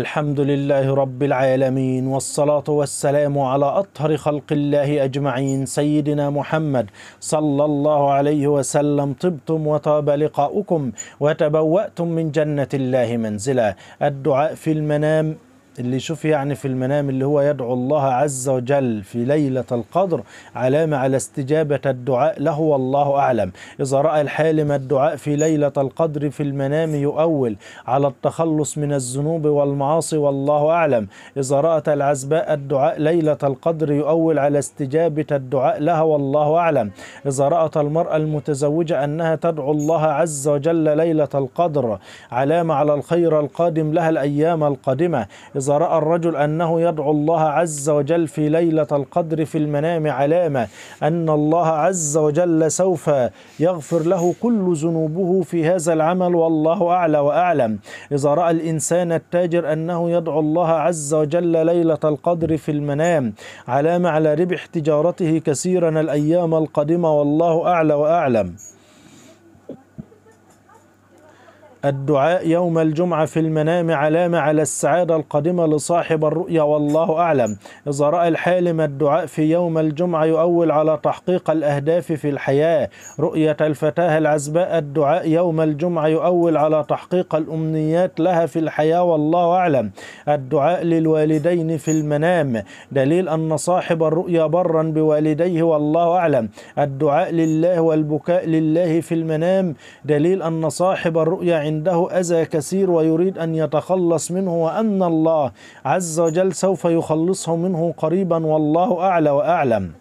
الحمد لله رب العالمين والصلاة والسلام على أطهر خلق الله أجمعين سيدنا محمد صلى الله عليه وسلم طبتم وطاب لقاؤكم وتبوأتم من جنة الله منزلا الدعاء في المنام اللي يشوف يعني في المنام اللي هو يدعو الله عز وجل في ليلة القدر علامة على استجابة الدعاء له والله أعلم إذا رأى الحالم الدعاء في ليلة القدر في المنام يؤول على التخلص من الذنوب والمعاصي والله أعلم إذا رأت العزباء الدعاء ليلة القدر يؤول على استجابة الدعاء لها والله أعلم إذا رأت المرأة المتزوجة أنها تدعو الله عز وجل ليلة القدر علامة على الخير القادم لها الأيام القادمة إذا رأى الرجل أنه يدعو الله عز وجل في ليلة القدر في المنام علامة أن الله عز وجل سوف يغفر له كل ذنوبه في هذا العمل والله أعلى وأعلم إذا رأى الإنسان التاجر أنه يدعو الله عز وجل ليلة القدر في المنام علامة على ربح تجارته كثيرا الأيام القادمة والله أعلى وأعلم الدعاء يوم الجمعة في المنام علامة على السعادة القادمة لصاحب الرؤيا والله أعلم إذا رأى الحالم الدعاء في يوم الجمعة يؤول على تحقيق الأهداف في الحياة رؤية الفتاة العزباء الدعاء يوم الجمعة يؤول على تحقيق الأمنيات لها في الحياة والله أعلم الدعاء للوالدين في المنام دليل أن صاحب الرؤيا برا بوالديه والله أعلم الدعاء لله والبكاء لله في المنام دليل أن صاحب الرؤيا عنده أذى كثير ويريد أن يتخلص منه وأن الله عز وجل سوف يخلصه منه قريبا والله أعلى وأعلم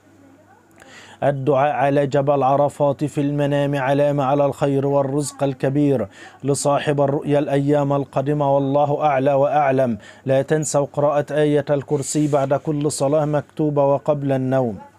الدعاء على جبل عرفات في المنام علامة على الخير والرزق الكبير لصاحب الرؤيا الأيام القادمة والله أعلى وأعلم لا تنسوا قراءة آية الكرسي بعد كل صلاة مكتوبة وقبل النوم